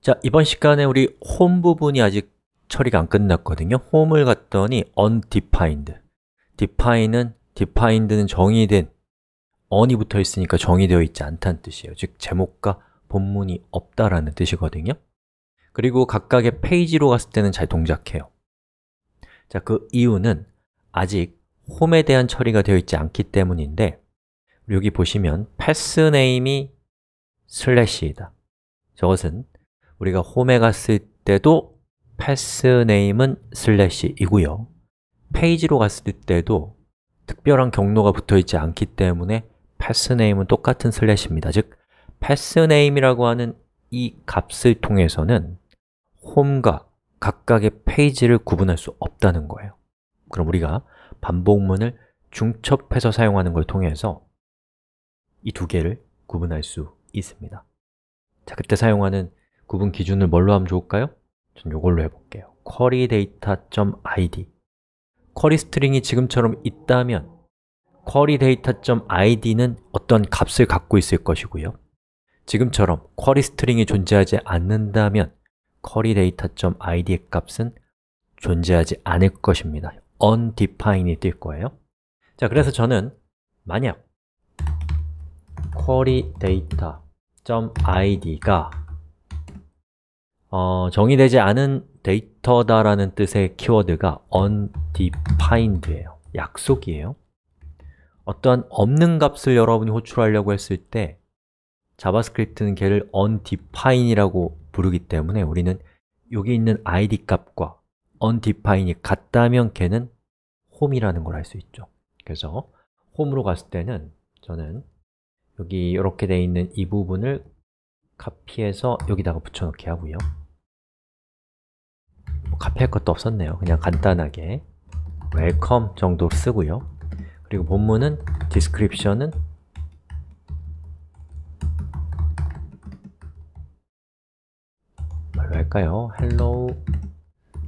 자, 이번 시간에 우리 홈 부분이 아직 처리가 안 끝났거든요 홈을 갔더니 undefined define는 defined는 정의된 on이 붙어 있으니까 정의되어 있지 않다는 뜻이에요 즉, 제목과 본문이 없다라는 뜻이거든요 그리고 각각의 페이지로 갔을 때는 잘 동작해요 자, 그 이유는 아직 홈에 대한 처리가 되어 있지 않기 때문인데 여기 보시면 패스네임이 슬래시이다 저것은 우리가 홈에 갔을 때도 패스네임은 슬래시이고요 페이지로 갔을 때도 특별한 경로가 붙어 있지 않기 때문에 패스네임은 똑같은 슬래시입니다 즉, 패스네임이라고 하는 이 값을 통해서는 홈과 각각의 페이지를 구분할 수 없다는 거예요 그럼 우리가 반복문을 중첩해서 사용하는 걸 통해서 이 두 개를 구분할 수 있습니다 자, 그때 사용하는 구분 기준을 뭘로 하면 좋을까요? 전 이걸로 해볼게요 query data.id 쿼리 스트링이 지금처럼 있다면 query data.id는 어떤 값을 갖고 있을 것이고요 지금처럼 쿼리 스트링이 존재하지 않는다면 query data.id의 값은 존재하지 않을 것입니다 undefine이 뜰 거예요 자, 그래서 저는 만약 query data.id가 어, 정의되지 않은 데이터다라는 뜻의 키워드가 undefined예요. 약속이에요. 어떠한 없는 값을 여러분이 호출하려고 했을 때 자바스크립트는 걔를 undefine이라고 d 부르기 때문에 우리는 여기 있는 id 값과 undefine이 d 같다면 걔는 홈이라는걸 알 수 있죠. 그래서 홈으로 갔을 때는 저는 여기 이렇게 되어 있는 이 부분을 카피해서 여기다가 붙여넣기 하고요. 카피할 것도 없었네요 그냥 간단하게 welcome 정도 쓰고요 그리고 본문은 d e s c r i p t i o n 은 뭘로 할까요? hello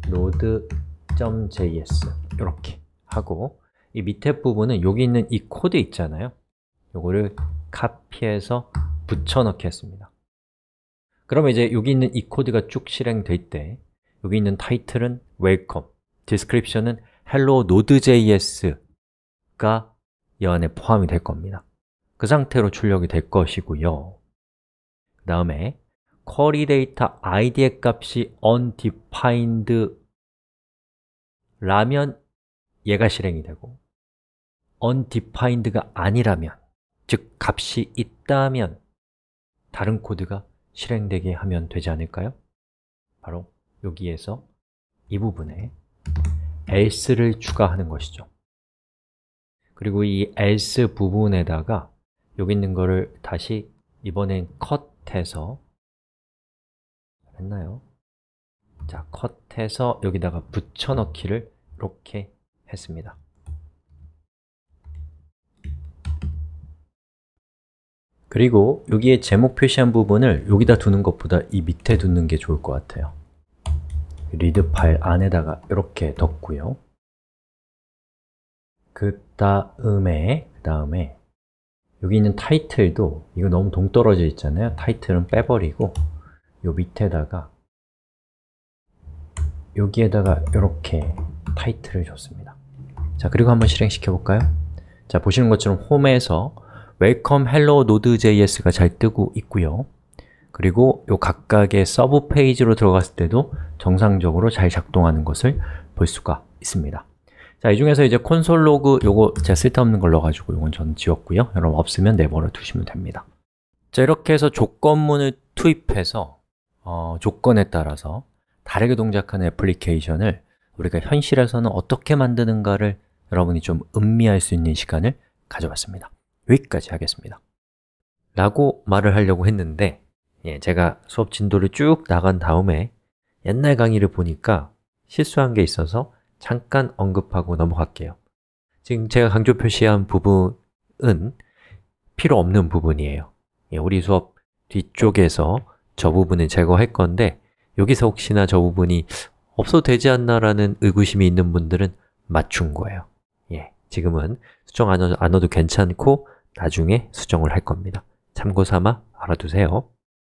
node.js 이렇게 하고 이 밑에 부분은 여기 있는 이 코드 있잖아요 요거를 카피해서 붙여넣기 했습니다 그러면 이제 여기 있는 이 코드가 쭉 실행될 때 여기 있는 타이틀은 welcome, description은 hello node.js가 이 안에 포함이 될 겁니다 그 상태로 출력이 될 것이고요 그 다음에 query data id의 값이 undefined 라면 얘가 실행이 되고 undefined가 아니라면 즉 값이 있다면 다른 코드가 실행되게 하면 되지 않을까요? 바로 여기에서 이 부분에 else를 추가하는 것이죠 그리고 이 else 부분에다가 여기 있는 거를 다시 이번엔 컷해서 했나요? 자, 컷해서 여기다가 붙여넣기를 이렇게 했습니다 그리고 여기에 제목 표시한 부분을 여기다 두는 것보다 이 밑에 두는 게 좋을 것 같아요 리드 파일 안에다가 이렇게 덮고요. 그 다음에 그 다음에 여기 있는 타이틀도 이거 너무 동떨어져 있잖아요. 타이틀은 빼버리고 요 밑에다가 여기에다가 이렇게 타이틀을 줬습니다. 자, 그리고 한번 실행시켜 볼까요? 자, 보시는 것처럼 홈에서 웰컴 헬로 노드.js가 잘 뜨고 있고요. 그리고 요 각각의 서브 페이지로 들어갔을 때도 정상적으로 잘 작동하는 것을 볼 수가 있습니다 자, 이 중에서 이제 콘솔 로그 요거 제가 쓸데없는 걸넣어 가지고 이건 저는 지웠고요 여러분 없으면 내버려 두시면 됩니다 자, 이렇게 해서 조건문을 투입해서 어, 조건에 따라서 다르게 동작하는 애플리케이션을 우리가 현실에서는 어떻게 만드는가를 여러분이 좀 음미할 수 있는 시간을 가져봤습니다 여기까지 하겠습니다 라고 말을 하려고 했는데 예, 제가 수업 진도를 쭉 나간 다음에 옛날 강의를 보니까 실수한 게 있어서 잠깐 언급하고 넘어갈게요. 지금 제가 강조 표시한 부분은 필요 없는 부분이에요. 예, 우리 수업 뒤쪽에서 저 부분은 제거할 건데 여기서 혹시나 저 부분이 없어도 되지 않나라는 의구심이 있는 분들은 맞춘 거예요. 예, 지금은 수정 안, 어, 안 넣어도 괜찮고 나중에 수정을 할 겁니다. 참고 삼아 알아두세요.